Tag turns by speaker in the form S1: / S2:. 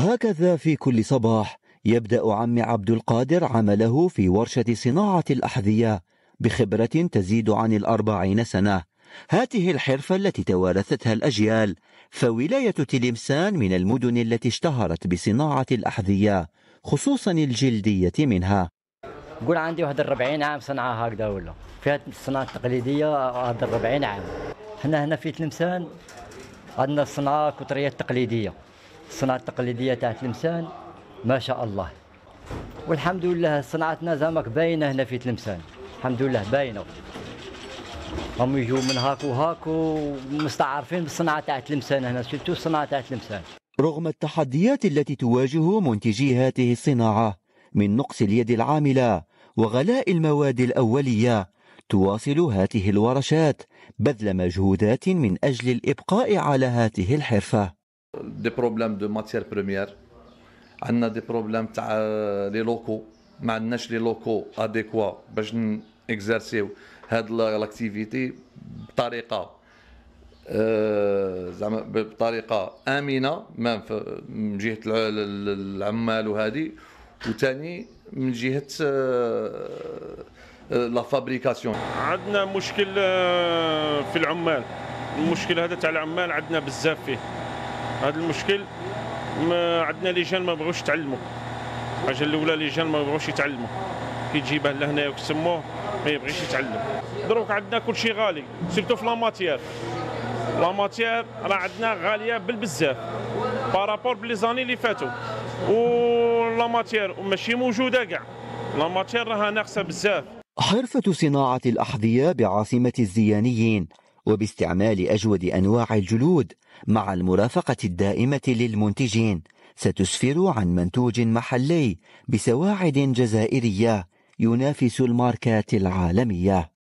S1: هكذا في كل صباح يبدأ عم عبد القادر عمله في ورشة صناعة الأحذية بخبرة تزيد عن الأربعين سنة هاته الحرفة التي توارثتها الأجيال فولاية تلمسان من المدن التي اشتهرت بصناعة الأحذية خصوصا الجلدية منها
S2: قول عندي واحد 40 عام صنعة هكذا ولا فيها الصناعة التقليدية واحد 40 عام حنا هنا في تلمسان عندنا الصناعة كتريه التقليدية الصناعه التقليديه تاع تلمسان ما شاء الله والحمد لله صناعتنا زعماك باينه هنا في تلمسان الحمد لله باينه هم يجوا من هاك وهاك مستعرفين بالصناعه تاع تلمسان هنا سيتو الصناعه تاع تلمسان
S1: رغم التحديات التي تواجه منتجي هذه الصناعه من نقص اليد العامله وغلاء المواد الاوليه تواصل هذه الورشات بذل مجهودات من اجل الابقاء على هذه الحرفه
S3: دي بروبليم دو ماتيير بروميير عندنا دي بروبليم تاع لي euh, لوكو ما عندناش لي لوكو اديكوا باش نكزارسيو هاد لاكتيفيتي بطريقه euh, زعما بطريقه امنه من جهه العمال وهذه وثاني من جهه لا فابريكاسيون euh, عندنا
S4: مشكل في العمال المشكل هذا تاع العمال عندنا بزاف فيه هذا المشكل ما عندنا لي جان ما بغوش يتعلموا الحاجه الاولى لي جان ما بغوش يتعلموا كي تجيبه لهنايا وتسموه ما يبغيش يتعلم دروك عندنا كلشي غالي سيرتو في لاماتيير لاماتيير راه عندنا غاليه بالبزاف بارابور بلي زاني اللي فاتوا و لاماتيير ماشي موجوده كاع لاماتيير راها ناقصه بزاف
S1: حرفة صناعة الأحذية بعاصمة الزيانيين وباستعمال أجود أنواع الجلود مع المرافقة الدائمة للمنتجين ستسفر عن منتوج محلي بسواعد
S2: جزائرية ينافس الماركات العالمية